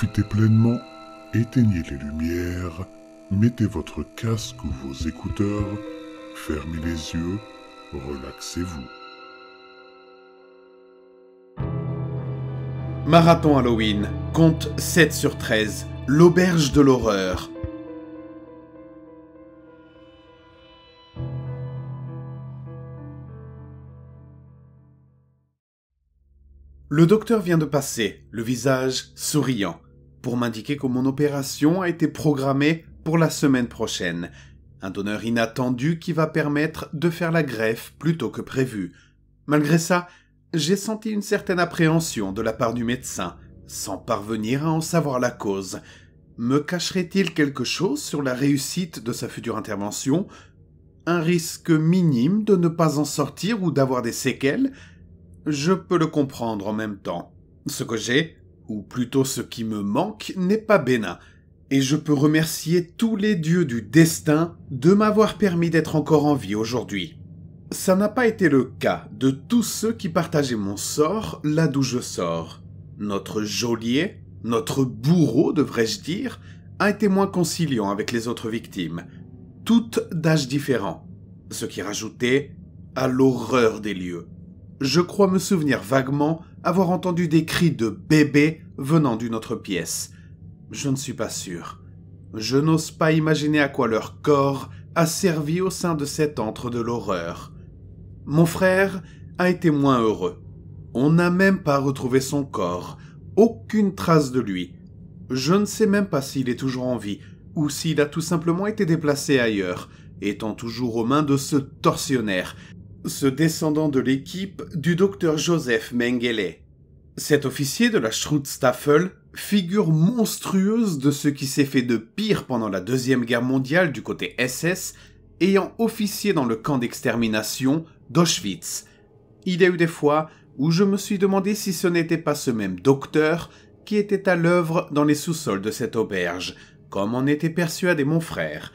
profitez pleinement, éteignez les lumières, mettez votre casque ou vos écouteurs, fermez les yeux, relaxez-vous. Marathon Halloween, compte 7 sur 13, l'auberge de l'horreur. Le docteur vient de passer, le visage souriant pour m'indiquer que mon opération a été programmée pour la semaine prochaine. Un donneur inattendu qui va permettre de faire la greffe plus tôt que prévu. Malgré ça, j'ai senti une certaine appréhension de la part du médecin, sans parvenir à en savoir la cause. Me cacherait-il quelque chose sur la réussite de sa future intervention Un risque minime de ne pas en sortir ou d'avoir des séquelles Je peux le comprendre en même temps. Ce que j'ai, ou plutôt ce qui me manque, n'est pas bénin, et je peux remercier tous les dieux du destin de m'avoir permis d'être encore en vie aujourd'hui. Ça n'a pas été le cas de tous ceux qui partageaient mon sort là d'où je sors. Notre geôlier, notre bourreau devrais-je dire, a été moins conciliant avec les autres victimes, toutes d'âges différents, ce qui rajoutait à l'horreur des lieux. Je crois me souvenir vaguement avoir entendu des cris de bébé venant d'une autre pièce. Je ne suis pas sûr. Je n'ose pas imaginer à quoi leur corps a servi au sein de cet antre de l'horreur. Mon frère a été moins heureux. On n'a même pas retrouvé son corps, aucune trace de lui. Je ne sais même pas s'il est toujours en vie, ou s'il a tout simplement été déplacé ailleurs, étant toujours aux mains de ce tortionnaire ce descendant de l'équipe du docteur Joseph Mengele. Cet officier de la Schutzstaffel, figure monstrueuse de ce qui s'est fait de pire pendant la Deuxième Guerre mondiale du côté SS, ayant officié dans le camp d'extermination d'Auschwitz. Il y a eu des fois où je me suis demandé si ce n'était pas ce même docteur qui était à l'œuvre dans les sous-sols de cette auberge, comme en était persuadé mon frère,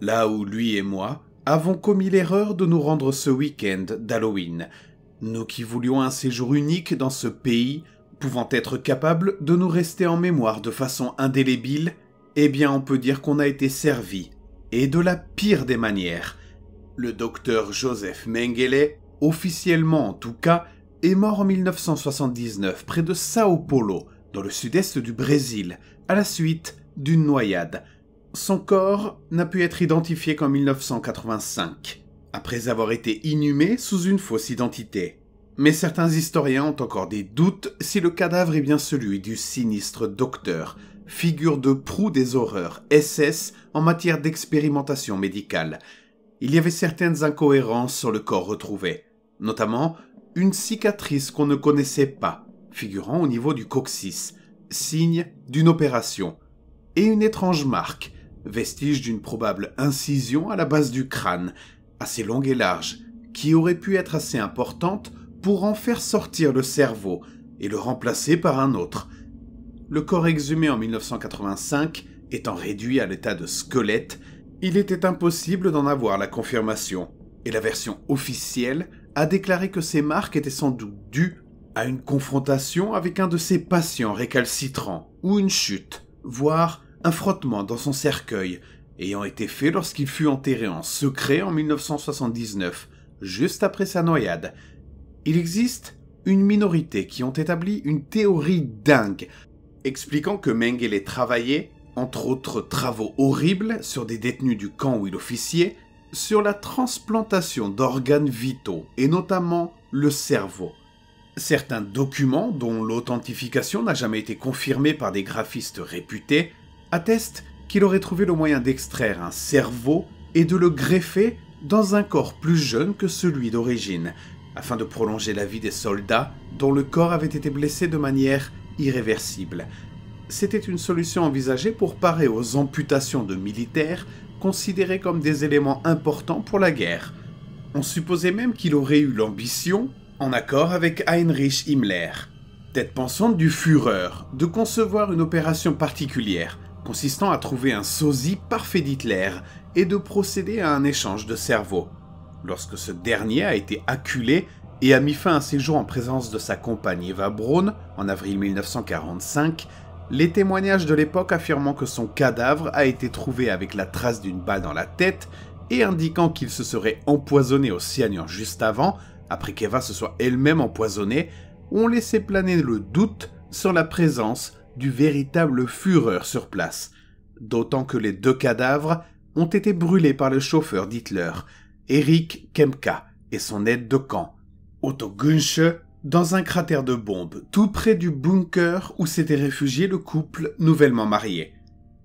là où lui et moi, avons commis l'erreur de nous rendre ce week-end d'Halloween, nous qui voulions un séjour unique dans ce pays, pouvant être capable de nous rester en mémoire de façon indélébile, eh bien on peut dire qu'on a été servi, et de la pire des manières. Le docteur Joseph Mengele, officiellement en tout cas, est mort en 1979 près de Sao Paulo, dans le sud-est du Brésil, à la suite d'une noyade, son corps n'a pu être identifié qu'en 1985, après avoir été inhumé sous une fausse identité. Mais certains historiens ont encore des doutes si le cadavre est bien celui du sinistre docteur, figure de proue des horreurs SS en matière d'expérimentation médicale. Il y avait certaines incohérences sur le corps retrouvé, notamment une cicatrice qu'on ne connaissait pas, figurant au niveau du coccyx, signe d'une opération, et une étrange marque, vestige d'une probable incision à la base du crâne, assez longue et large, qui aurait pu être assez importante pour en faire sortir le cerveau et le remplacer par un autre. Le corps exhumé en 1985 étant réduit à l'état de squelette, il était impossible d'en avoir la confirmation, et la version officielle a déclaré que ces marques étaient sans doute dues à une confrontation avec un de ses patients récalcitrants, ou une chute, voire un frottement dans son cercueil, ayant été fait lorsqu'il fut enterré en secret en 1979, juste après sa noyade. Il existe une minorité qui ont établi une théorie dingue, expliquant que Mengele travaillait, entre autres travaux horribles sur des détenus du camp où il officiait, sur la transplantation d'organes vitaux, et notamment le cerveau. Certains documents, dont l'authentification n'a jamais été confirmée par des graphistes réputés, atteste qu'il aurait trouvé le moyen d'extraire un cerveau et de le greffer dans un corps plus jeune que celui d'origine, afin de prolonger la vie des soldats dont le corps avait été blessé de manière irréversible. C'était une solution envisagée pour parer aux amputations de militaires considérés comme des éléments importants pour la guerre. On supposait même qu'il aurait eu l'ambition, en accord avec Heinrich Himmler, tête pensante du Führer, de concevoir une opération particulière, consistant à trouver un sosie parfait d'Hitler et de procéder à un échange de cerveau. Lorsque ce dernier a été acculé et a mis fin à ses jours en présence de sa compagne Eva Braun en avril 1945, les témoignages de l'époque affirmant que son cadavre a été trouvé avec la trace d'une balle dans la tête et indiquant qu'il se serait empoisonné au cyanure juste avant, après qu'Eva se soit elle-même empoisonnée, ont laissé planer le doute sur la présence du véritable fureur sur place, d'autant que les deux cadavres ont été brûlés par le chauffeur d'Hitler, Eric Kemka et son aide de camp, Otto Günsche, dans un cratère de bombes, tout près du bunker où s'était réfugié le couple nouvellement marié.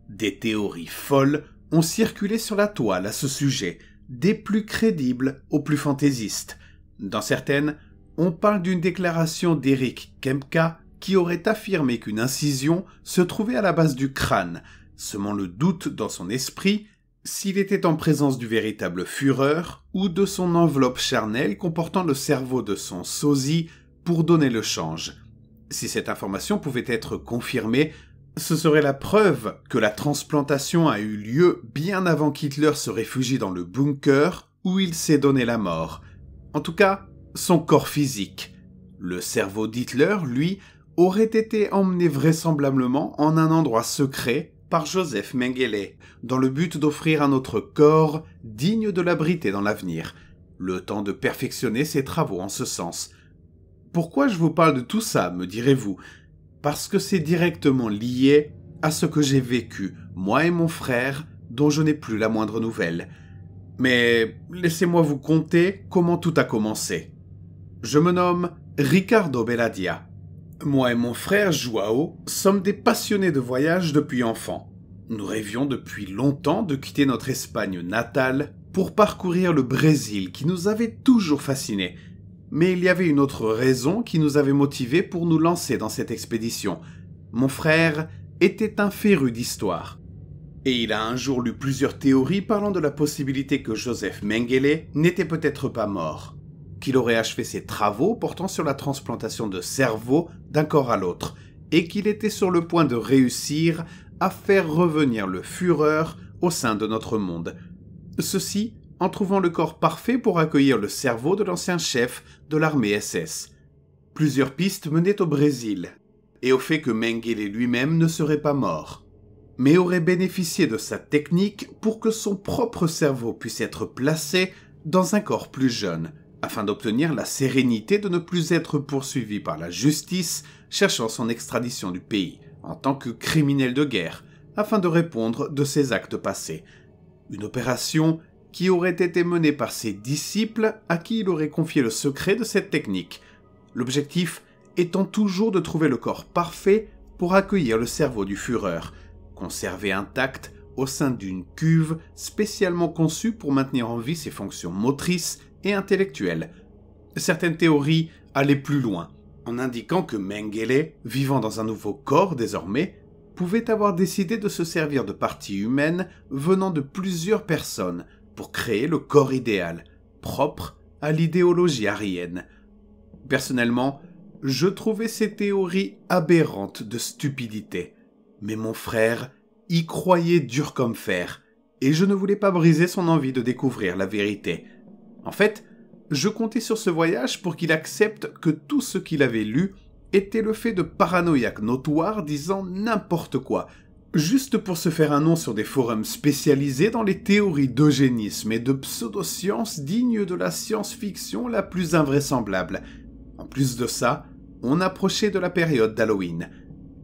Des théories folles ont circulé sur la toile à ce sujet, des plus crédibles aux plus fantaisistes. Dans certaines, on parle d'une déclaration d'Eric Kemka qui aurait affirmé qu'une incision se trouvait à la base du crâne, semant le doute dans son esprit s'il était en présence du véritable Führer ou de son enveloppe charnelle comportant le cerveau de son sosie pour donner le change. Si cette information pouvait être confirmée, ce serait la preuve que la transplantation a eu lieu bien avant qu'Hitler se réfugie dans le bunker où il s'est donné la mort. En tout cas, son corps physique. Le cerveau d'Hitler, lui, aurait été emmené vraisemblablement en un endroit secret par Joseph Mengele, dans le but d'offrir un autre corps digne de l'abriter dans l'avenir, le temps de perfectionner ses travaux en ce sens. Pourquoi je vous parle de tout ça, me direz-vous Parce que c'est directement lié à ce que j'ai vécu, moi et mon frère, dont je n'ai plus la moindre nouvelle. Mais laissez-moi vous conter comment tout a commencé. Je me nomme Ricardo Belladia. Moi et mon frère Joao sommes des passionnés de voyage depuis enfant. Nous rêvions depuis longtemps de quitter notre Espagne natale pour parcourir le Brésil qui nous avait toujours fascinés. Mais il y avait une autre raison qui nous avait motivés pour nous lancer dans cette expédition. Mon frère était un féru d'histoire. Et il a un jour lu plusieurs théories parlant de la possibilité que Joseph Mengele n'était peut-être pas mort qu'il aurait achevé ses travaux portant sur la transplantation de cerveau d'un corps à l'autre, et qu'il était sur le point de réussir à faire revenir le fureur au sein de notre monde. Ceci en trouvant le corps parfait pour accueillir le cerveau de l'ancien chef de l'armée SS. Plusieurs pistes menaient au Brésil, et au fait que Mengele lui-même ne serait pas mort, mais aurait bénéficié de sa technique pour que son propre cerveau puisse être placé dans un corps plus jeune, afin d'obtenir la sérénité de ne plus être poursuivi par la justice cherchant son extradition du pays en tant que criminel de guerre, afin de répondre de ses actes passés. Une opération qui aurait été menée par ses disciples à qui il aurait confié le secret de cette technique, l'objectif étant toujours de trouver le corps parfait pour accueillir le cerveau du fureur, conservé intact au sein d'une cuve spécialement conçue pour maintenir en vie ses fonctions motrices et intellectuelle. Certaines théories allaient plus loin, en indiquant que Mengele, vivant dans un nouveau corps désormais, pouvait avoir décidé de se servir de parties humaines venant de plusieurs personnes pour créer le corps idéal, propre à l'idéologie arienne. Personnellement, je trouvais ces théories aberrantes de stupidité, mais mon frère y croyait dur comme fer, et je ne voulais pas briser son envie de découvrir la vérité. En fait, je comptais sur ce voyage pour qu'il accepte que tout ce qu'il avait lu était le fait de paranoïaques notoires disant n'importe quoi, juste pour se faire un nom sur des forums spécialisés dans les théories d'eugénisme et de pseudosciences dignes de la science-fiction la plus invraisemblable. En plus de ça, on approchait de la période d'Halloween.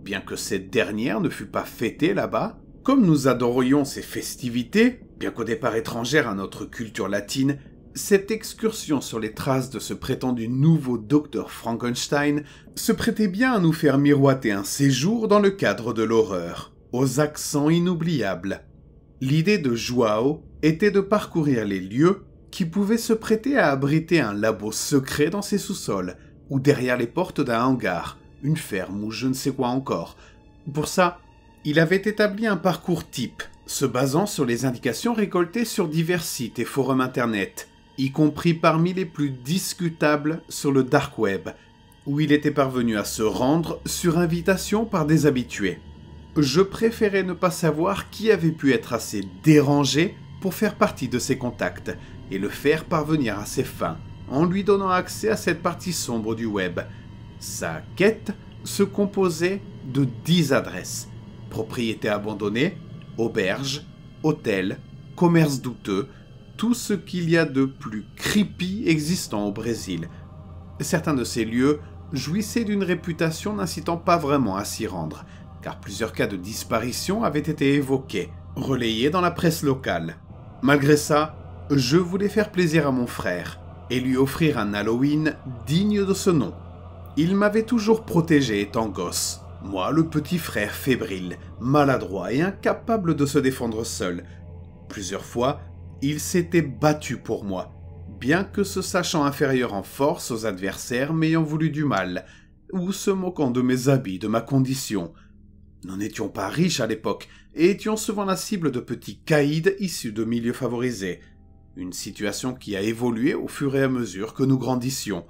Bien que cette dernière ne fût pas fêtée là-bas, comme nous adorions ces festivités, bien qu'au départ étrangères à notre culture latine, cette excursion sur les traces de ce prétendu nouveau docteur Frankenstein se prêtait bien à nous faire miroiter un séjour dans le cadre de l'horreur, aux accents inoubliables. L'idée de Joao était de parcourir les lieux qui pouvaient se prêter à abriter un labo secret dans ses sous-sols, ou derrière les portes d'un hangar, une ferme ou je ne sais quoi encore. Pour ça, il avait établi un parcours type, se basant sur les indications récoltées sur divers sites et forums internet y compris parmi les plus discutables sur le dark web, où il était parvenu à se rendre sur invitation par des habitués. Je préférais ne pas savoir qui avait pu être assez dérangé pour faire partie de ses contacts et le faire parvenir à ses fins en lui donnant accès à cette partie sombre du web. Sa quête se composait de 10 adresses. Propriétés abandonnées, auberges, hôtels, commerces douteux, tout ce qu'il y a de plus creepy existant au Brésil. Certains de ces lieux jouissaient d'une réputation n'incitant pas vraiment à s'y rendre, car plusieurs cas de disparition avaient été évoqués, relayés dans la presse locale. Malgré ça, je voulais faire plaisir à mon frère et lui offrir un Halloween digne de ce nom. Il m'avait toujours protégé étant gosse, moi le petit frère fébrile, maladroit et incapable de se défendre seul. Plusieurs fois, il s'était battu pour moi, bien que se sachant inférieur en force aux adversaires m'ayant voulu du mal, ou se moquant de mes habits, de ma condition. Nous n'étions pas riches à l'époque, et étions souvent la cible de petits caïds issus de milieux favorisés, une situation qui a évolué au fur et à mesure que nous grandissions.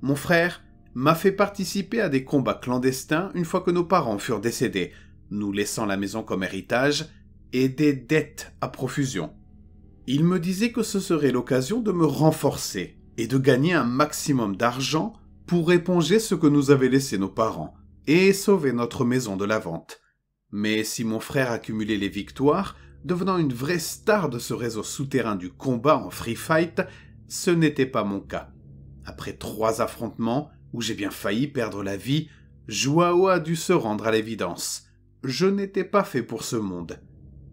Mon frère m'a fait participer à des combats clandestins une fois que nos parents furent décédés, nous laissant la maison comme héritage et des dettes à profusion. Il me disait que ce serait l'occasion de me renforcer et de gagner un maximum d'argent pour éponger ce que nous avaient laissé nos parents et sauver notre maison de la vente. Mais si mon frère accumulait les victoires, devenant une vraie star de ce réseau souterrain du combat en free fight, ce n'était pas mon cas. Après trois affrontements, où j'ai bien failli perdre la vie, Joao a dû se rendre à l'évidence. Je n'étais pas fait pour ce monde.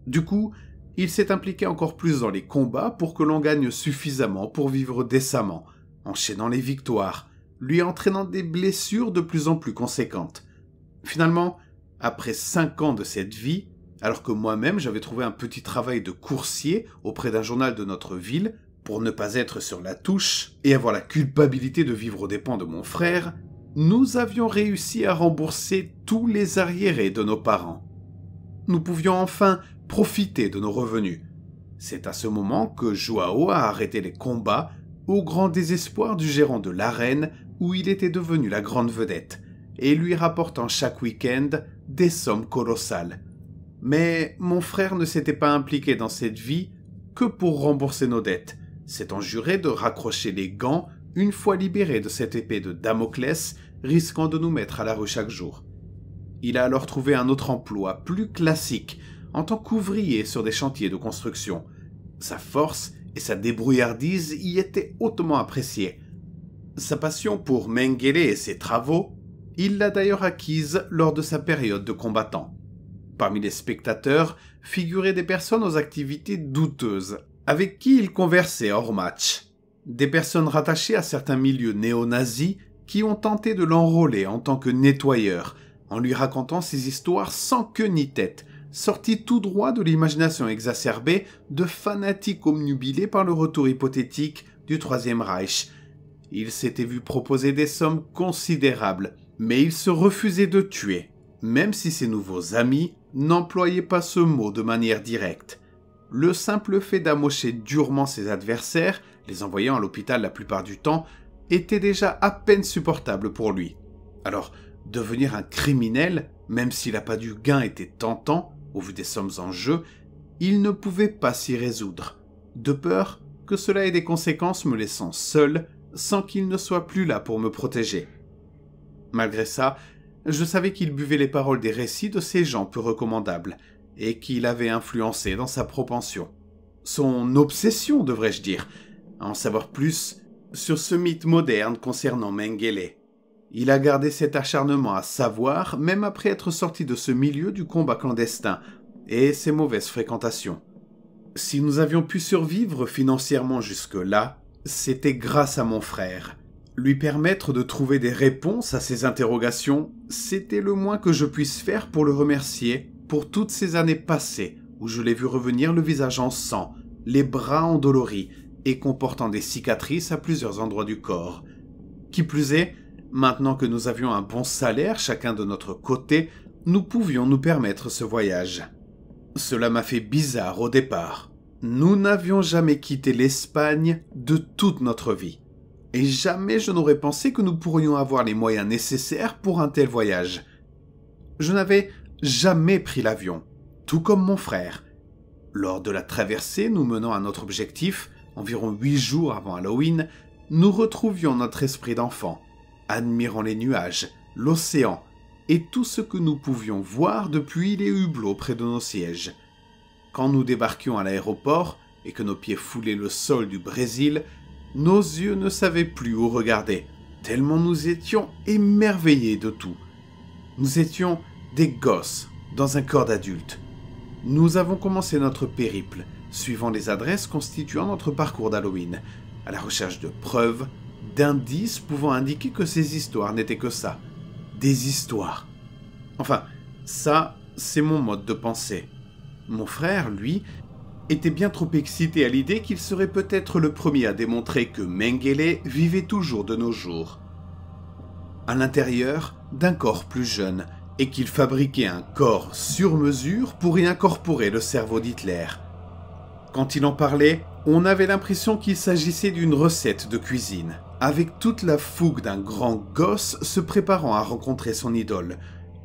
Du coup, il s'est impliqué encore plus dans les combats pour que l'on gagne suffisamment pour vivre décemment, enchaînant les victoires, lui entraînant des blessures de plus en plus conséquentes. Finalement, après cinq ans de cette vie, alors que moi-même j'avais trouvé un petit travail de coursier auprès d'un journal de notre ville pour ne pas être sur la touche et avoir la culpabilité de vivre aux dépens de mon frère, nous avions réussi à rembourser tous les arriérés de nos parents. Nous pouvions enfin profiter de nos revenus. C'est à ce moment que Joao a arrêté les combats au grand désespoir du gérant de l'arène où il était devenu la grande vedette, et lui rapportant chaque week-end des sommes colossales. Mais mon frère ne s'était pas impliqué dans cette vie que pour rembourser nos dettes, s'étant juré de raccrocher les gants une fois libéré de cette épée de Damoclès risquant de nous mettre à la rue chaque jour. Il a alors trouvé un autre emploi plus classique en tant qu'ouvrier sur des chantiers de construction. Sa force et sa débrouillardise y étaient hautement appréciées. Sa passion pour Mengele et ses travaux, il l'a d'ailleurs acquise lors de sa période de combattant. Parmi les spectateurs figuraient des personnes aux activités douteuses, avec qui il conversait hors match. Des personnes rattachées à certains milieux néo-nazis qui ont tenté de l'enrôler en tant que nettoyeur, en lui racontant ses histoires sans queue ni tête, sorti tout droit de l'imagination exacerbée de fanatiques omnubilés par le retour hypothétique du Troisième Reich. Il s'était vu proposer des sommes considérables, mais il se refusait de tuer, même si ses nouveaux amis n'employaient pas ce mot de manière directe. Le simple fait d'amocher durement ses adversaires, les envoyant à l'hôpital la plupart du temps, était déjà à peine supportable pour lui. Alors, devenir un criminel, même s'il n'a pas du gain était tentant, au vu des sommes en jeu, il ne pouvait pas s'y résoudre, de peur que cela ait des conséquences me laissant seul sans qu'il ne soit plus là pour me protéger. Malgré ça, je savais qu'il buvait les paroles des récits de ces gens peu recommandables, et qu'il avait influencé dans sa propension. Son obsession, devrais-je dire, à en savoir plus sur ce mythe moderne concernant Mengele. Il a gardé cet acharnement à savoir même après être sorti de ce milieu du combat clandestin et ses mauvaises fréquentations. Si nous avions pu survivre financièrement jusque-là, c'était grâce à mon frère. Lui permettre de trouver des réponses à ses interrogations, c'était le moins que je puisse faire pour le remercier pour toutes ces années passées où je l'ai vu revenir le visage en sang, les bras endoloris et comportant des cicatrices à plusieurs endroits du corps. Qui plus est, Maintenant que nous avions un bon salaire chacun de notre côté, nous pouvions nous permettre ce voyage. Cela m'a fait bizarre au départ. Nous n'avions jamais quitté l'Espagne de toute notre vie. Et jamais je n'aurais pensé que nous pourrions avoir les moyens nécessaires pour un tel voyage. Je n'avais jamais pris l'avion, tout comme mon frère. Lors de la traversée nous menant à notre objectif, environ huit jours avant Halloween, nous retrouvions notre esprit d'enfant admirant les nuages, l'océan et tout ce que nous pouvions voir depuis les hublots près de nos sièges. Quand nous débarquions à l'aéroport et que nos pieds foulaient le sol du Brésil, nos yeux ne savaient plus où regarder, tellement nous étions émerveillés de tout. Nous étions des gosses dans un corps d'adulte. Nous avons commencé notre périple, suivant les adresses constituant notre parcours d'Halloween, à la recherche de preuves, d'indices pouvant indiquer que ces histoires n'étaient que ça, des histoires. Enfin, ça, c'est mon mode de pensée. Mon frère, lui, était bien trop excité à l'idée qu'il serait peut-être le premier à démontrer que Mengele vivait toujours de nos jours. À l'intérieur d'un corps plus jeune, et qu'il fabriquait un corps sur mesure pour y incorporer le cerveau d'Hitler. Quand il en parlait, on avait l'impression qu'il s'agissait d'une recette de cuisine avec toute la fougue d'un grand gosse se préparant à rencontrer son idole.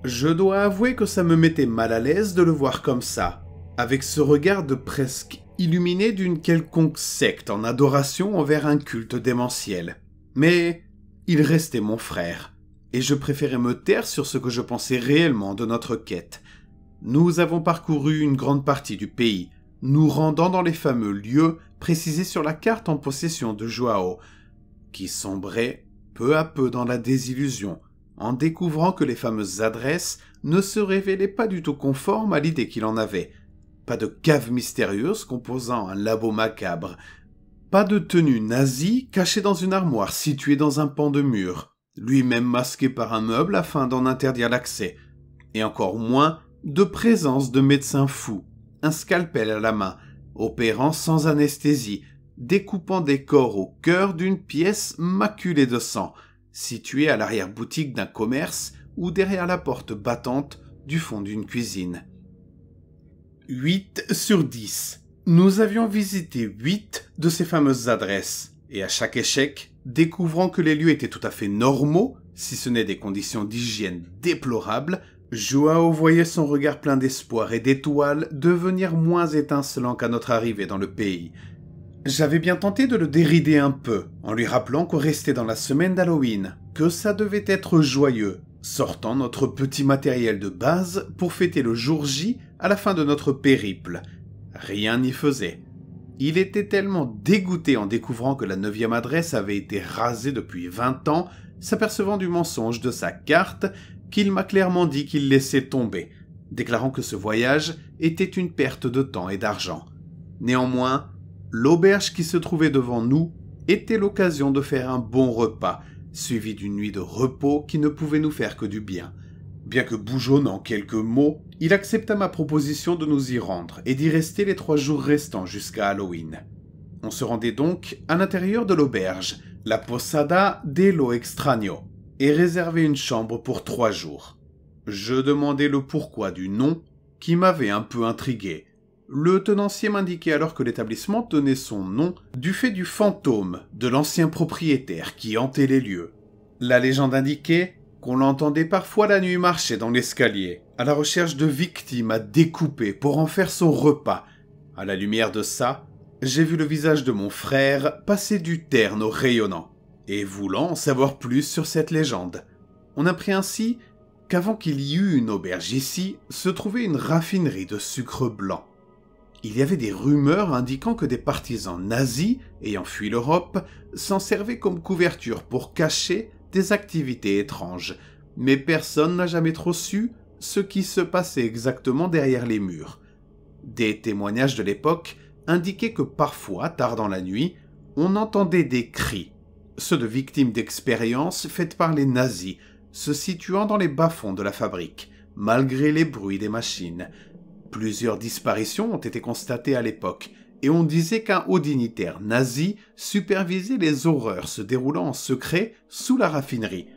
Je dois avouer que ça me mettait mal à l'aise de le voir comme ça, avec ce regard de presque illuminé d'une quelconque secte en adoration envers un culte démentiel. Mais il restait mon frère, et je préférais me taire sur ce que je pensais réellement de notre quête. Nous avons parcouru une grande partie du pays, nous rendant dans les fameux lieux précisés sur la carte en possession de Joao, qui sombrait peu à peu dans la désillusion en découvrant que les fameuses adresses ne se révélaient pas du tout conformes à l'idée qu'il en avait. Pas de cave mystérieuse composant un labo macabre, pas de tenue nazie cachée dans une armoire située dans un pan de mur, lui-même masqué par un meuble afin d'en interdire l'accès, et encore moins de présence de médecins fous, un scalpel à la main, opérant sans anesthésie, découpant des corps au cœur d'une pièce maculée de sang, située à l'arrière-boutique d'un commerce ou derrière la porte battante du fond d'une cuisine. 8 sur 10. Nous avions visité 8 de ces fameuses adresses, et à chaque échec, découvrant que les lieux étaient tout à fait normaux, si ce n'est des conditions d'hygiène déplorables, Joao voyait son regard plein d'espoir et d'étoiles devenir moins étincelant qu'à notre arrivée dans le pays, j'avais bien tenté de le dérider un peu, en lui rappelant qu'on restait dans la semaine d'Halloween, que ça devait être joyeux, sortant notre petit matériel de base pour fêter le jour J à la fin de notre périple. Rien n'y faisait. Il était tellement dégoûté en découvrant que la neuvième adresse avait été rasée depuis 20 ans, s'apercevant du mensonge de sa carte, qu'il m'a clairement dit qu'il laissait tomber, déclarant que ce voyage était une perte de temps et d'argent. Néanmoins, L'auberge qui se trouvait devant nous était l'occasion de faire un bon repas, suivi d'une nuit de repos qui ne pouvait nous faire que du bien. Bien que bougeonnant quelques mots, il accepta ma proposition de nous y rendre et d'y rester les trois jours restants jusqu'à Halloween. On se rendait donc à l'intérieur de l'auberge, la Posada lo Extraño, et réservait une chambre pour trois jours. Je demandai le pourquoi du nom, qui m'avait un peu intrigué, le tenancier m'indiquait alors que l'établissement tenait son nom du fait du fantôme de l'ancien propriétaire qui hantait les lieux. La légende indiquait qu'on l'entendait parfois la nuit marcher dans l'escalier, à la recherche de victimes à découper pour en faire son repas. À la lumière de ça, j'ai vu le visage de mon frère passer du terne au rayonnant, et voulant en savoir plus sur cette légende. On apprit ainsi qu'avant qu'il y eût une auberge ici, se trouvait une raffinerie de sucre blanc il y avait des rumeurs indiquant que des partisans nazis ayant fui l'Europe s'en servaient comme couverture pour cacher des activités étranges, mais personne n'a jamais trop su ce qui se passait exactement derrière les murs. Des témoignages de l'époque indiquaient que parfois, tard dans la nuit, on entendait des cris, ceux de victimes d'expériences faites par les nazis, se situant dans les bas-fonds de la fabrique, malgré les bruits des machines, Plusieurs disparitions ont été constatées à l'époque, et on disait qu'un haut dignitaire nazi supervisait les horreurs se déroulant en secret sous la raffinerie.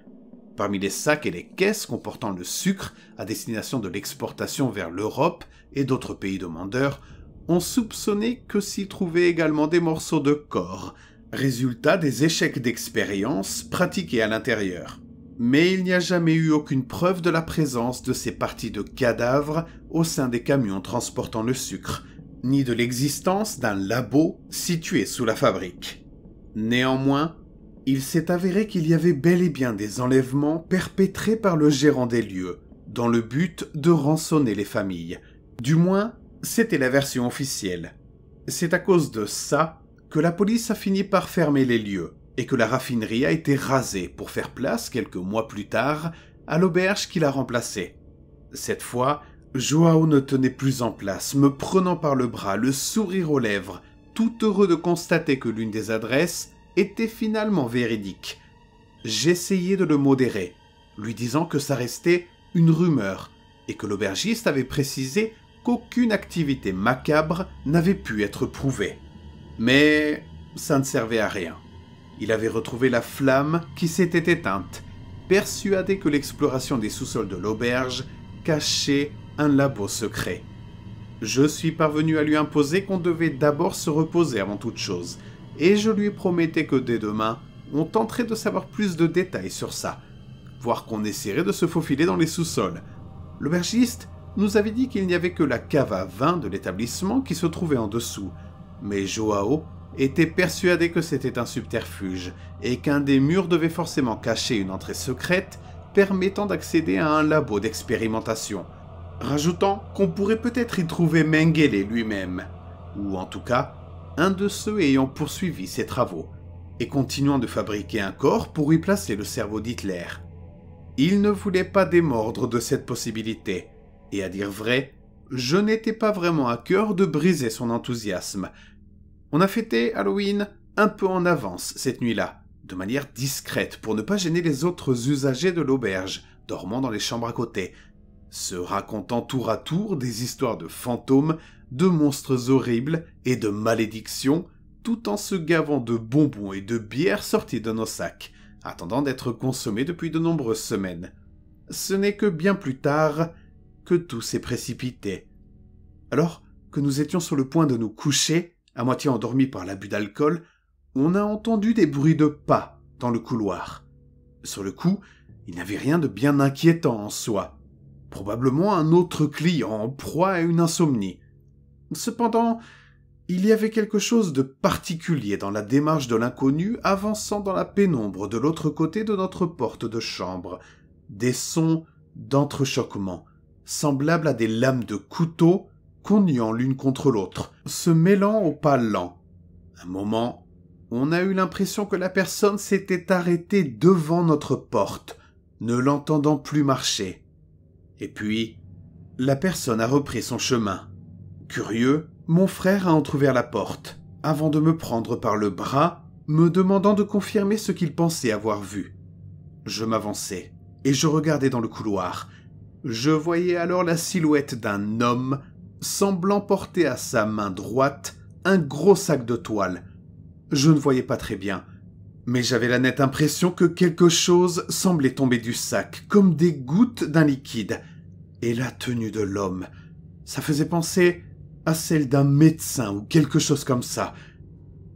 Parmi les sacs et les caisses comportant le sucre à destination de l'exportation vers l'Europe et d'autres pays demandeurs, on soupçonnait que s'y trouvaient également des morceaux de corps, résultat des échecs d'expérience pratiqués à l'intérieur mais il n'y a jamais eu aucune preuve de la présence de ces parties de cadavres au sein des camions transportant le sucre, ni de l'existence d'un labo situé sous la fabrique. Néanmoins, il s'est avéré qu'il y avait bel et bien des enlèvements perpétrés par le gérant des lieux, dans le but de rançonner les familles. Du moins, c'était la version officielle. C'est à cause de ça que la police a fini par fermer les lieux, et que la raffinerie a été rasée pour faire place quelques mois plus tard à l'auberge qui la remplacée. Cette fois, Joao ne tenait plus en place, me prenant par le bras, le sourire aux lèvres, tout heureux de constater que l'une des adresses était finalement véridique. J'essayais de le modérer, lui disant que ça restait une rumeur et que l'aubergiste avait précisé qu'aucune activité macabre n'avait pu être prouvée. Mais ça ne servait à rien. Il avait retrouvé la flamme qui s'était éteinte, persuadé que l'exploration des sous-sols de l'auberge cachait un labo secret. Je suis parvenu à lui imposer qu'on devait d'abord se reposer avant toute chose, et je lui promettais que dès demain, on tenterait de savoir plus de détails sur ça, voire qu'on essaierait de se faufiler dans les sous-sols. L'aubergiste nous avait dit qu'il n'y avait que la cave à vin de l'établissement qui se trouvait en dessous, mais Joao était persuadé que c'était un subterfuge et qu'un des murs devait forcément cacher une entrée secrète permettant d'accéder à un labo d'expérimentation, rajoutant qu'on pourrait peut-être y trouver Mengele lui-même, ou en tout cas un de ceux ayant poursuivi ses travaux, et continuant de fabriquer un corps pour y placer le cerveau d'Hitler. Il ne voulait pas démordre de cette possibilité, et à dire vrai, je n'étais pas vraiment à cœur de briser son enthousiasme, on a fêté Halloween un peu en avance cette nuit-là, de manière discrète pour ne pas gêner les autres usagers de l'auberge, dormant dans les chambres à côté, se racontant tour à tour des histoires de fantômes, de monstres horribles et de malédictions, tout en se gavant de bonbons et de bières sorties de nos sacs, attendant d'être consommés depuis de nombreuses semaines. Ce n'est que bien plus tard que tout s'est précipité. Alors que nous étions sur le point de nous coucher, à moitié endormi par l'abus d'alcool, on a entendu des bruits de pas dans le couloir. Sur le coup, il n'avait rien de bien inquiétant en soi. Probablement un autre client en proie à une insomnie. Cependant, il y avait quelque chose de particulier dans la démarche de l'inconnu avançant dans la pénombre de l'autre côté de notre porte de chambre. Des sons d'entrechoquement, semblables à des lames de couteau cognant l'une contre l'autre, se mêlant au pas lent. Un moment, on a eu l'impression que la personne s'était arrêtée devant notre porte, ne l'entendant plus marcher. Et puis, la personne a repris son chemin. Curieux, mon frère a entr'ouvert la porte, avant de me prendre par le bras, me demandant de confirmer ce qu'il pensait avoir vu. Je m'avançais, et je regardais dans le couloir. Je voyais alors la silhouette d'un homme semblant porter à sa main droite un gros sac de toile. Je ne voyais pas très bien, mais j'avais la nette impression que quelque chose semblait tomber du sac, comme des gouttes d'un liquide. Et la tenue de l'homme, ça faisait penser à celle d'un médecin ou quelque chose comme ça.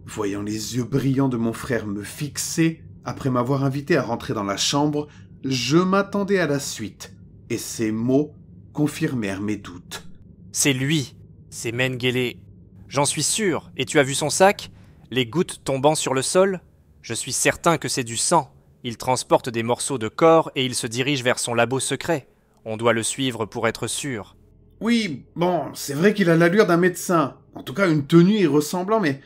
Voyant les yeux brillants de mon frère me fixer, après m'avoir invité à rentrer dans la chambre, je m'attendais à la suite, et ces mots confirmèrent mes doutes. C'est lui, c'est Mengele. J'en suis sûr, et tu as vu son sac Les gouttes tombant sur le sol Je suis certain que c'est du sang. Il transporte des morceaux de corps et il se dirige vers son labo secret. On doit le suivre pour être sûr. Oui, bon, c'est vrai qu'il a l'allure d'un médecin. En tout cas, une tenue y ressemblant, mais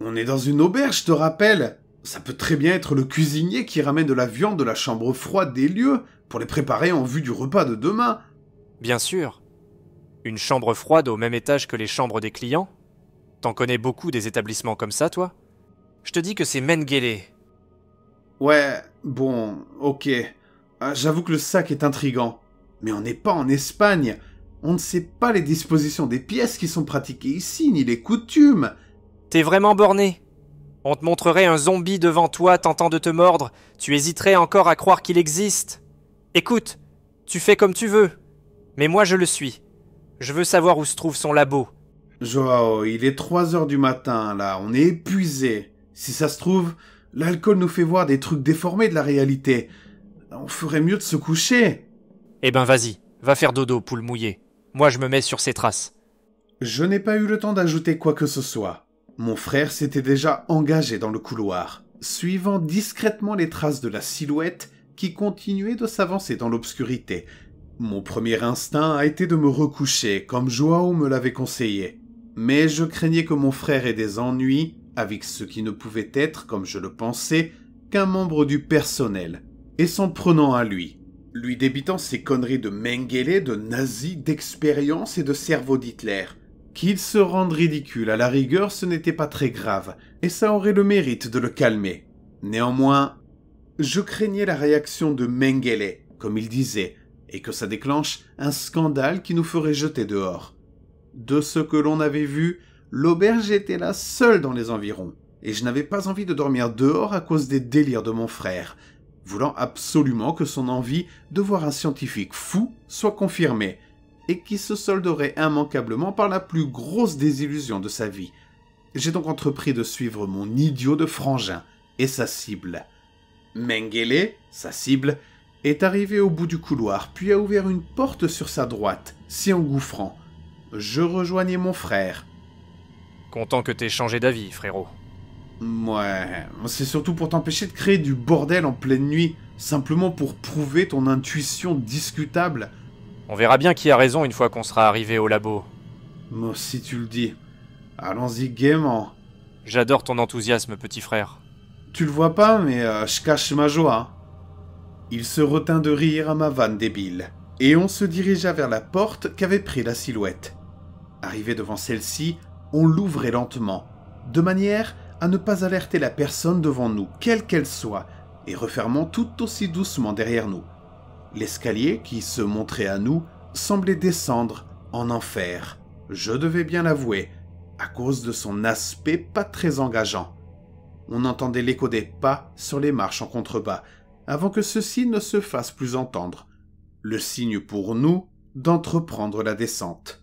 on est dans une auberge, je te rappelle. Ça peut très bien être le cuisinier qui ramène de la viande de la chambre froide des lieux pour les préparer en vue du repas de demain. Bien sûr. Une chambre froide au même étage que les chambres des clients T'en connais beaucoup des établissements comme ça, toi Je te dis que c'est Mengele. Ouais, bon, ok. Euh, j'avoue que le sac est intrigant. Mais on n'est pas en Espagne. On ne sait pas les dispositions des pièces qui sont pratiquées ici, ni les coutumes. T'es vraiment borné On te montrerait un zombie devant toi tentant de te mordre. Tu hésiterais encore à croire qu'il existe. Écoute, tu fais comme tu veux. Mais moi je le suis. Je veux savoir où se trouve son labo. Joao, il est 3 heures du matin, là. On est épuisé. Si ça se trouve, l'alcool nous fait voir des trucs déformés de la réalité. On ferait mieux de se coucher. Eh ben vas-y, va faire dodo, poule mouillée. Moi je me mets sur ses traces. Je n'ai pas eu le temps d'ajouter quoi que ce soit. Mon frère s'était déjà engagé dans le couloir, suivant discrètement les traces de la silhouette qui continuait de s'avancer dans l'obscurité, mon premier instinct a été de me recoucher, comme Joao me l'avait conseillé. Mais je craignais que mon frère ait des ennuis avec ce qui ne pouvait être, comme je le pensais, qu'un membre du personnel, et s'en prenant à lui, lui débitant ses conneries de Mengele, de nazi, d'expérience et de cerveau d'Hitler. Qu'il se rende ridicule, à la rigueur, ce n'était pas très grave, et ça aurait le mérite de le calmer. Néanmoins, je craignais la réaction de Mengele, comme il disait, et que ça déclenche un scandale qui nous ferait jeter dehors. De ce que l'on avait vu, l'auberge était la seule dans les environs, et je n'avais pas envie de dormir dehors à cause des délires de mon frère, voulant absolument que son envie de voir un scientifique fou soit confirmée, et qui se solderait immanquablement par la plus grosse désillusion de sa vie. J'ai donc entrepris de suivre mon idiot de frangin et sa cible. Mengele, sa cible, est arrivé au bout du couloir, puis a ouvert une porte sur sa droite, si engouffrant. Je rejoignais mon frère. Content que t'aies changé d'avis, frérot. Ouais, c'est surtout pour t'empêcher de créer du bordel en pleine nuit, simplement pour prouver ton intuition discutable. On verra bien qui a raison une fois qu'on sera arrivé au labo. Moi, si tu le dis. Allons-y gaiement. J'adore ton enthousiasme, petit frère. Tu le vois pas, mais euh, je cache ma joie. Hein. Il se retint de rire à ma vanne débile, et on se dirigea vers la porte qu'avait pris la silhouette. Arrivé devant celle-ci, on l'ouvrait lentement, de manière à ne pas alerter la personne devant nous, quelle qu'elle soit, et refermant tout aussi doucement derrière nous. L'escalier qui se montrait à nous semblait descendre en enfer, je devais bien l'avouer, à cause de son aspect pas très engageant. On entendait l'écho des pas sur les marches en contrebas, avant que ceux-ci ne se fasse plus entendre, le signe pour nous d'entreprendre la descente.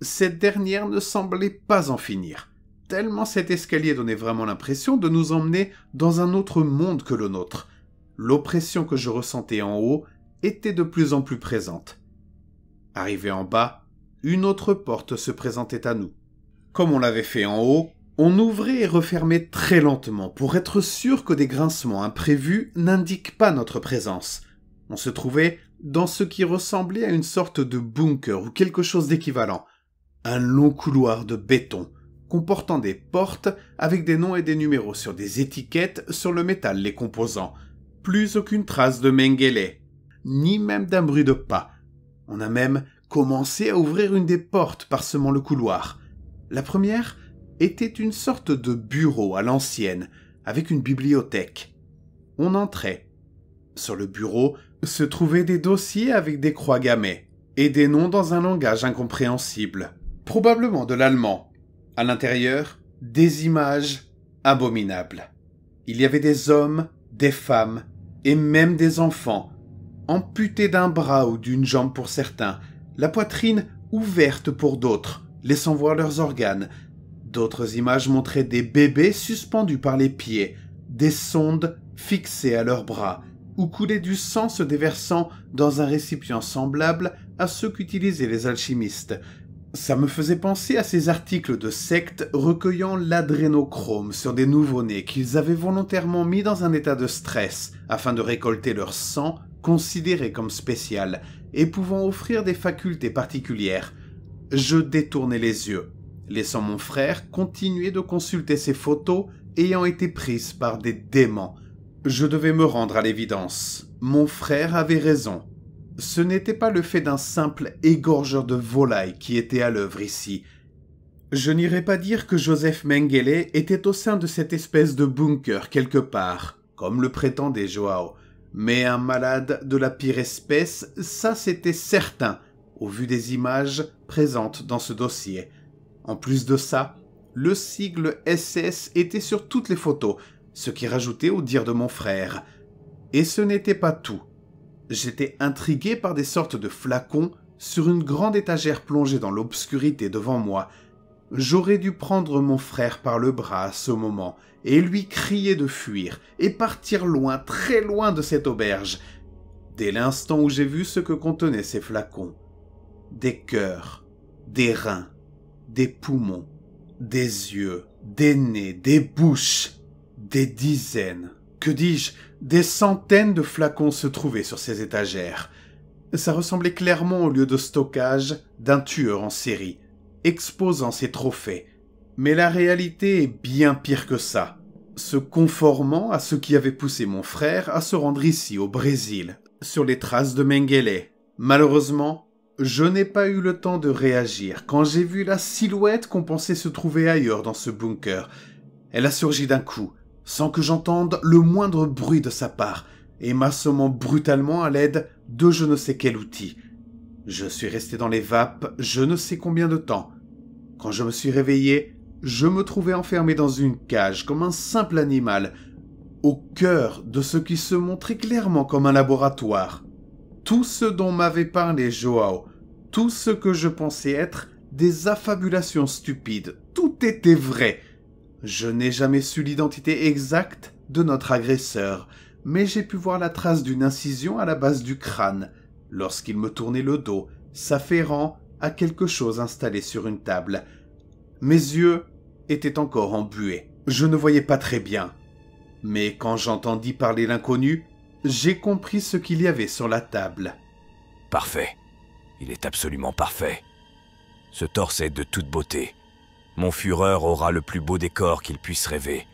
Cette dernière ne semblait pas en finir, tellement cet escalier donnait vraiment l'impression de nous emmener dans un autre monde que le nôtre. L'oppression que je ressentais en haut était de plus en plus présente. Arrivé en bas, une autre porte se présentait à nous. Comme on l'avait fait en haut, on ouvrait et refermait très lentement pour être sûr que des grincements imprévus n'indiquent pas notre présence. On se trouvait dans ce qui ressemblait à une sorte de bunker ou quelque chose d'équivalent. Un long couloir de béton, comportant des portes avec des noms et des numéros sur des étiquettes sur le métal les composant. Plus aucune trace de Mengele, ni même d'un bruit de pas. On a même commencé à ouvrir une des portes parsemant le couloir. La première était une sorte de bureau à l'ancienne, avec une bibliothèque. On entrait. Sur le bureau se trouvaient des dossiers avec des croix gammées et des noms dans un langage incompréhensible, probablement de l'allemand. À l'intérieur, des images abominables. Il y avait des hommes, des femmes et même des enfants, amputés d'un bras ou d'une jambe pour certains, la poitrine ouverte pour d'autres, laissant voir leurs organes, D'autres images montraient des bébés suspendus par les pieds, des sondes fixées à leurs bras, ou coulait du sang se déversant dans un récipient semblable à ceux qu'utilisaient les alchimistes. Ça me faisait penser à ces articles de sectes recueillant l'adrénochrome sur des nouveau-nés qu'ils avaient volontairement mis dans un état de stress afin de récolter leur sang considéré comme spécial et pouvant offrir des facultés particulières. Je détournais les yeux laissant mon frère continuer de consulter ces photos ayant été prises par des démons. Je devais me rendre à l'évidence. Mon frère avait raison. Ce n'était pas le fait d'un simple égorgeur de volailles qui était à l'œuvre ici. Je n'irai pas dire que Joseph Mengele était au sein de cette espèce de bunker quelque part, comme le prétendait Joao. Mais un malade de la pire espèce, ça c'était certain, au vu des images présentes dans ce dossier. En plus de ça, le sigle SS était sur toutes les photos, ce qui rajoutait au dire de mon frère. Et ce n'était pas tout. J'étais intrigué par des sortes de flacons sur une grande étagère plongée dans l'obscurité devant moi. J'aurais dû prendre mon frère par le bras à ce moment et lui crier de fuir et partir loin, très loin de cette auberge, dès l'instant où j'ai vu ce que contenaient ces flacons. Des cœurs, des reins, des poumons, des yeux, des nez, des bouches, des dizaines, que dis-je, des centaines de flacons se trouvaient sur ces étagères. Ça ressemblait clairement au lieu de stockage d'un tueur en série, exposant ses trophées. Mais la réalité est bien pire que ça, se conformant à ce qui avait poussé mon frère à se rendre ici au Brésil, sur les traces de Mengele. Malheureusement, je n'ai pas eu le temps de réagir quand j'ai vu la silhouette qu'on pensait se trouver ailleurs dans ce bunker. Elle a surgi d'un coup, sans que j'entende le moindre bruit de sa part, et m'assommant brutalement à l'aide de je ne sais quel outil. Je suis resté dans les vapes je ne sais combien de temps. Quand je me suis réveillé, je me trouvais enfermé dans une cage comme un simple animal, au cœur de ce qui se montrait clairement comme un laboratoire tout ce dont m'avait parlé Joao, tout ce que je pensais être des affabulations stupides, tout était vrai. Je n'ai jamais su l'identité exacte de notre agresseur, mais j'ai pu voir la trace d'une incision à la base du crâne, lorsqu'il me tournait le dos, s'affairant à quelque chose installé sur une table. Mes yeux étaient encore embués. Je ne voyais pas très bien. Mais quand j'entendis parler l'inconnu, j'ai compris ce qu'il y avait sur la table. Parfait. Il est absolument parfait. Ce torse est de toute beauté. Mon fureur aura le plus beau décor qu'il puisse rêver.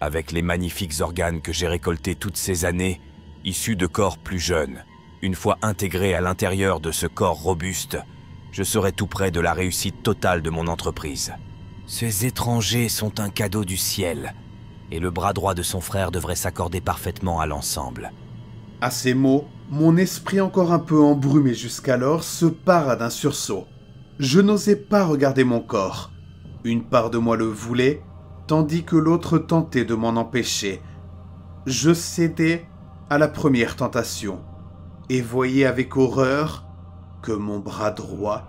Avec les magnifiques organes que j'ai récoltés toutes ces années, issus de corps plus jeunes, une fois intégrés à l'intérieur de ce corps robuste, je serai tout près de la réussite totale de mon entreprise. Ces étrangers sont un cadeau du ciel, et le bras droit de son frère devrait s'accorder parfaitement à l'ensemble. À ces mots, mon esprit encore un peu embrumé jusqu'alors se para d'un sursaut. Je n'osais pas regarder mon corps. Une part de moi le voulait, tandis que l'autre tentait de m'en empêcher. Je cédais à la première tentation et voyais avec horreur que mon bras droit...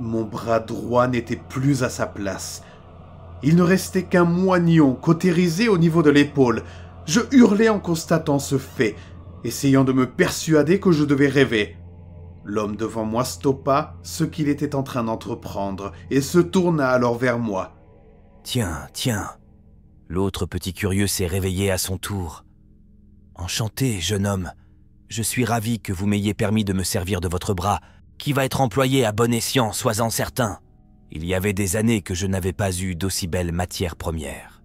Mon bras droit n'était plus à sa place. Il ne restait qu'un moignon cautérisé au niveau de l'épaule. Je hurlais en constatant ce fait, essayant de me persuader que je devais rêver. L'homme devant moi stoppa ce qu'il était en train d'entreprendre et se tourna alors vers moi. Tiens, tiens. L'autre petit curieux s'est réveillé à son tour. Enchanté, jeune homme. Je suis ravi que vous m'ayez permis de me servir de votre bras, qui va être employé à bon escient, sois-en certain. Il y avait des années que je n'avais pas eu d'aussi belles matières premières.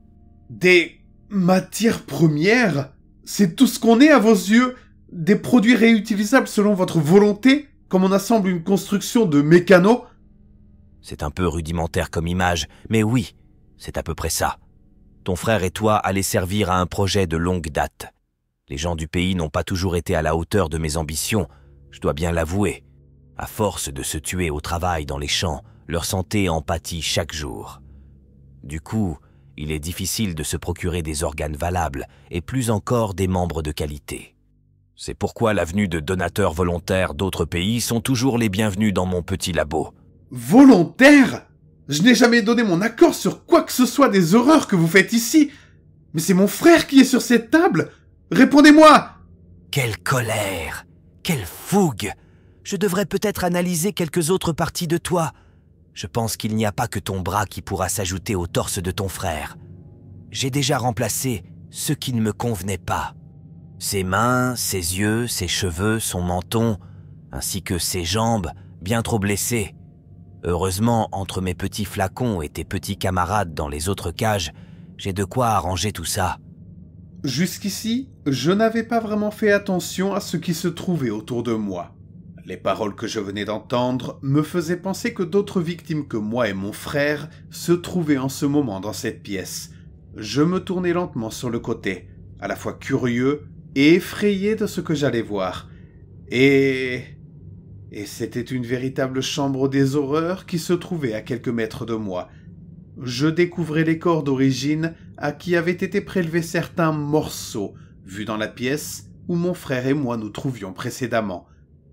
Des matières premières C'est tout ce qu'on est à vos yeux Des produits réutilisables selon votre volonté, comme on assemble une construction de mécano C'est un peu rudimentaire comme image, mais oui, c'est à peu près ça. Ton frère et toi allez servir à un projet de longue date. Les gens du pays n'ont pas toujours été à la hauteur de mes ambitions, je dois bien l'avouer. À force de se tuer au travail dans les champs, leur santé en pâtit chaque jour. Du coup, il est difficile de se procurer des organes valables et plus encore des membres de qualité. C'est pourquoi l'avenue de donateurs volontaires d'autres pays sont toujours les bienvenus dans mon petit labo. Volontaires Je n'ai jamais donné mon accord sur quoi que ce soit des horreurs que vous faites ici. Mais c'est mon frère qui est sur cette table Répondez-moi Quelle colère Quelle fougue Je devrais peut-être analyser quelques autres parties de toi. Je pense qu'il n'y a pas que ton bras qui pourra s'ajouter au torse de ton frère. J'ai déjà remplacé ce qui ne me convenait pas. Ses mains, ses yeux, ses cheveux, son menton, ainsi que ses jambes, bien trop blessées. Heureusement, entre mes petits flacons et tes petits camarades dans les autres cages, j'ai de quoi arranger tout ça. Jusqu'ici, je n'avais pas vraiment fait attention à ce qui se trouvait autour de moi. Les paroles que je venais d'entendre me faisaient penser que d'autres victimes que moi et mon frère se trouvaient en ce moment dans cette pièce. Je me tournai lentement sur le côté, à la fois curieux et effrayé de ce que j'allais voir. Et... Et c'était une véritable chambre des horreurs qui se trouvait à quelques mètres de moi. Je découvrais les corps d'origine à qui avaient été prélevés certains morceaux, vus dans la pièce où mon frère et moi nous trouvions précédemment.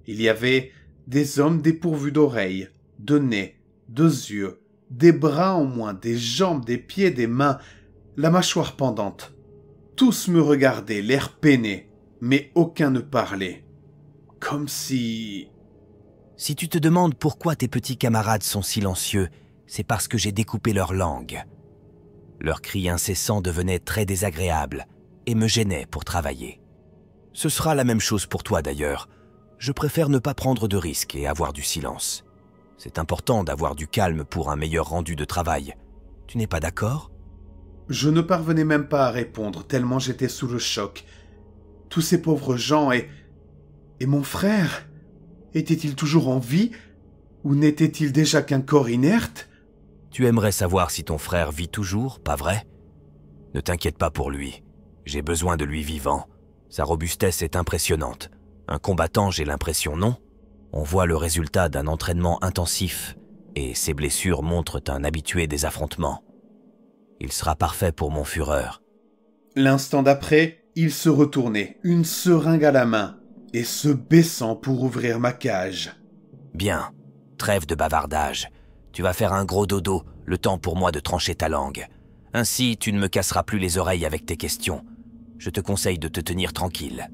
Il y avait des hommes dépourvus d'oreilles, de nez, de yeux, des bras en moins, des jambes, des pieds, des mains, la mâchoire pendante. Tous me regardaient, l'air peiné, mais aucun ne parlait. Comme si... Si tu te demandes pourquoi tes petits camarades sont silencieux, c'est parce que j'ai découpé leur langue. Leurs cris incessants devenaient très désagréables et me gênaient pour travailler. Ce sera la même chose pour toi d'ailleurs je préfère ne pas prendre de risques et avoir du silence. C'est important d'avoir du calme pour un meilleur rendu de travail. Tu n'es pas d'accord Je ne parvenais même pas à répondre, tellement j'étais sous le choc. Tous ces pauvres gens et... Et mon frère Était-il toujours en vie Ou n'était-il déjà qu'un corps inerte Tu aimerais savoir si ton frère vit toujours, pas vrai Ne t'inquiète pas pour lui. J'ai besoin de lui vivant. Sa robustesse est impressionnante. Un combattant, j'ai l'impression, non On voit le résultat d'un entraînement intensif, et ses blessures montrent un habitué des affrontements. Il sera parfait pour mon fureur. L'instant d'après, il se retournait, une seringue à la main, et se baissant pour ouvrir ma cage. Bien, trêve de bavardage. Tu vas faire un gros dodo, le temps pour moi de trancher ta langue. Ainsi, tu ne me casseras plus les oreilles avec tes questions. Je te conseille de te tenir tranquille.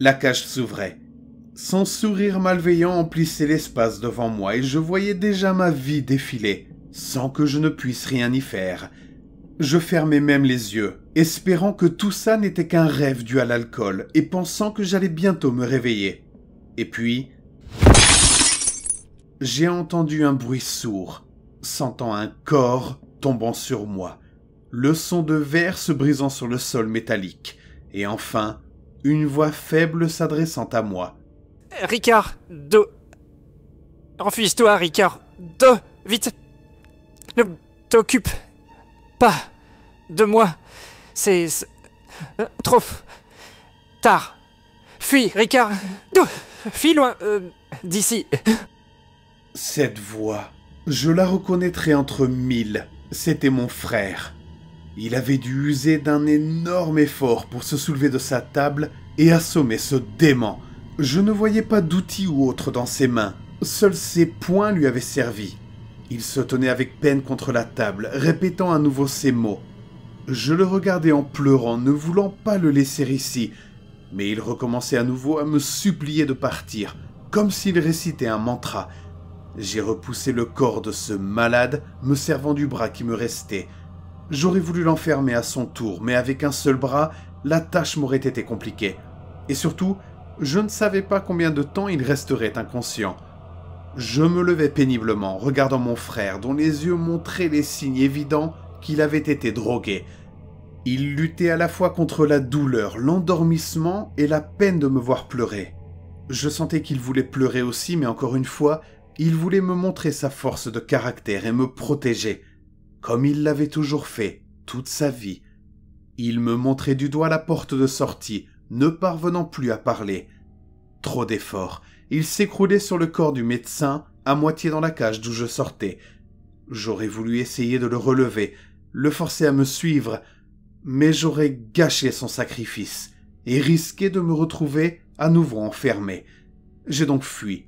La cage s'ouvrait. Son sourire malveillant emplissait l'espace devant moi et je voyais déjà ma vie défiler, sans que je ne puisse rien y faire. Je fermais même les yeux, espérant que tout ça n'était qu'un rêve dû à l'alcool et pensant que j'allais bientôt me réveiller. Et puis, j'ai entendu un bruit sourd, sentant un corps tombant sur moi, le son de verre se brisant sur le sol métallique, et enfin, une voix faible s'adressant à moi. Ricard, de... Enfuis-toi, Ricard, de... Vite Ne t'occupe pas de moi. C'est... Euh, trop tard. Fuis, Ricard, de... Fuis loin euh, d'ici. Cette voix, je la reconnaîtrai entre mille. C'était mon frère. Il avait dû user d'un énorme effort pour se soulever de sa table et assommer ce dément. Je ne voyais pas d'outil ou autre dans ses mains. Seuls ses poings lui avaient servi. Il se tenait avec peine contre la table, répétant à nouveau ces mots. Je le regardais en pleurant, ne voulant pas le laisser ici, mais il recommençait à nouveau à me supplier de partir, comme s'il récitait un mantra. J'ai repoussé le corps de ce malade, me servant du bras qui me restait, J'aurais voulu l'enfermer à son tour, mais avec un seul bras, la tâche m'aurait été compliquée. Et surtout, je ne savais pas combien de temps il resterait inconscient. Je me levais péniblement, regardant mon frère, dont les yeux montraient les signes évidents qu'il avait été drogué. Il luttait à la fois contre la douleur, l'endormissement et la peine de me voir pleurer. Je sentais qu'il voulait pleurer aussi, mais encore une fois, il voulait me montrer sa force de caractère et me protéger comme il l'avait toujours fait, toute sa vie. Il me montrait du doigt la porte de sortie, ne parvenant plus à parler. Trop d'efforts. Il s'écroulait sur le corps du médecin, à moitié dans la cage d'où je sortais. J'aurais voulu essayer de le relever, le forcer à me suivre, mais j'aurais gâché son sacrifice et risqué de me retrouver à nouveau enfermé. J'ai donc fui.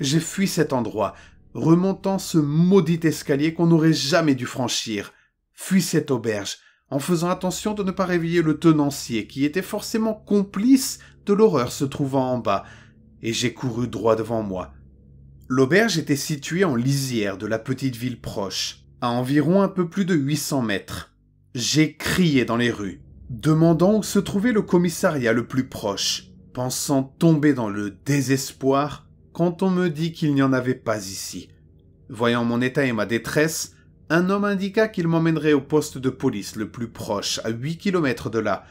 J'ai fui cet endroit, remontant ce maudit escalier qu'on n'aurait jamais dû franchir. Fuis cette auberge, en faisant attention de ne pas réveiller le tenancier, qui était forcément complice de l'horreur se trouvant en bas, et j'ai couru droit devant moi. L'auberge était située en lisière de la petite ville proche, à environ un peu plus de 800 mètres. J'ai crié dans les rues, demandant où se trouvait le commissariat le plus proche, pensant tomber dans le désespoir quand on me dit qu'il n'y en avait pas ici. Voyant mon état et ma détresse, un homme indiqua qu'il m'emmènerait au poste de police le plus proche, à 8 km de là.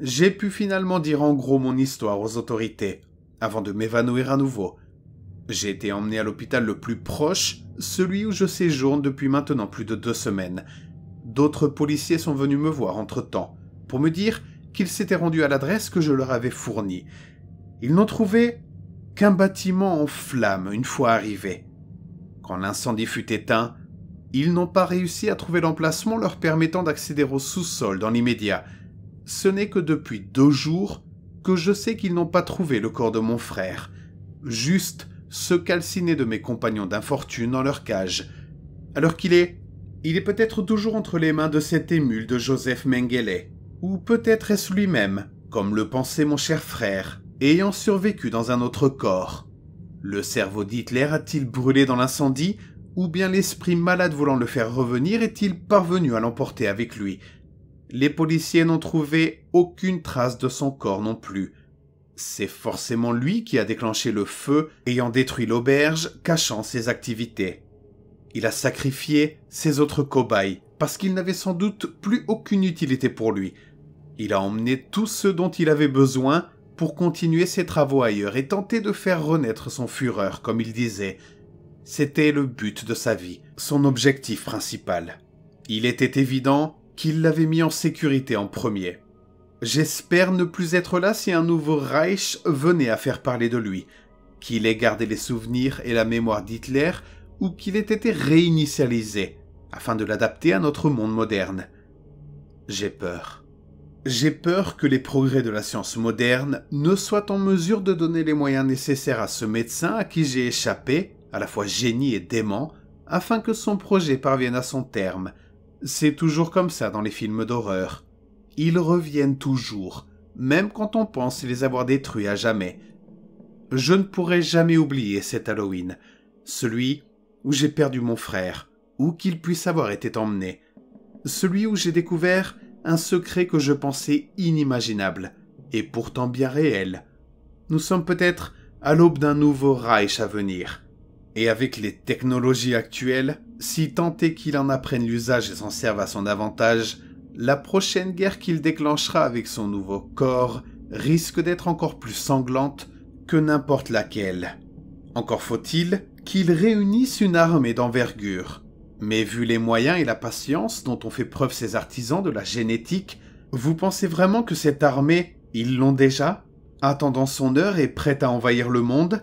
J'ai pu finalement dire en gros mon histoire aux autorités, avant de m'évanouir à nouveau. J'ai été emmené à l'hôpital le plus proche, celui où je séjourne depuis maintenant plus de deux semaines. D'autres policiers sont venus me voir entre-temps, pour me dire qu'ils s'étaient rendus à l'adresse que je leur avais fournie. Ils n'ont trouvé qu'un bâtiment en flammes une fois arrivé. Quand l'incendie fut éteint, ils n'ont pas réussi à trouver l'emplacement leur permettant d'accéder au sous-sol dans l'immédiat. Ce n'est que depuis deux jours que je sais qu'ils n'ont pas trouvé le corps de mon frère, juste ce calciné de mes compagnons d'infortune dans leur cage, alors qu'il est il est peut-être toujours entre les mains de cet émule de Joseph Mengele, ou peut-être est-ce lui-même, comme le pensait mon cher frère ayant survécu dans un autre corps. Le cerveau d'Hitler a-t-il brûlé dans l'incendie ou bien l'esprit malade voulant le faire revenir est-il parvenu à l'emporter avec lui Les policiers n'ont trouvé aucune trace de son corps non plus. C'est forcément lui qui a déclenché le feu, ayant détruit l'auberge, cachant ses activités. Il a sacrifié ses autres cobayes, parce qu'il n'avait sans doute plus aucune utilité pour lui. Il a emmené tous ceux dont il avait besoin, pour continuer ses travaux ailleurs et tenter de faire renaître son fureur, comme il disait. C'était le but de sa vie, son objectif principal. Il était évident qu'il l'avait mis en sécurité en premier. J'espère ne plus être là si un nouveau Reich venait à faire parler de lui, qu'il ait gardé les souvenirs et la mémoire d'Hitler ou qu'il ait été réinitialisé, afin de l'adapter à notre monde moderne. J'ai peur. J'ai peur que les progrès de la science moderne ne soient en mesure de donner les moyens nécessaires à ce médecin à qui j'ai échappé, à la fois génie et dément, afin que son projet parvienne à son terme. C'est toujours comme ça dans les films d'horreur. Ils reviennent toujours, même quand on pense les avoir détruits à jamais. Je ne pourrai jamais oublier cet Halloween, celui où j'ai perdu mon frère, où qu'il puisse avoir été emmené, celui où j'ai découvert un secret que je pensais inimaginable, et pourtant bien réel. Nous sommes peut-être à l'aube d'un nouveau Reich à venir. Et avec les technologies actuelles, si tant est qu'il en apprenne l'usage et s'en serve à son avantage, la prochaine guerre qu'il déclenchera avec son nouveau corps risque d'être encore plus sanglante que n'importe laquelle. Encore faut-il qu'il réunisse une armée d'envergure. Mais vu les moyens et la patience dont ont fait preuve ces artisans de la génétique, vous pensez vraiment que cette armée, ils l'ont déjà Attendant son heure et prête à envahir le monde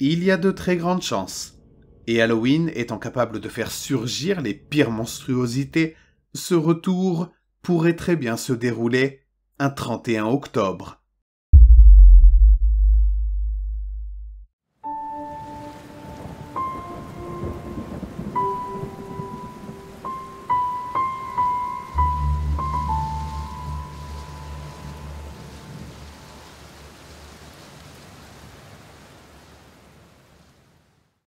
Il y a de très grandes chances. Et Halloween étant capable de faire surgir les pires monstruosités, ce retour pourrait très bien se dérouler un 31 octobre.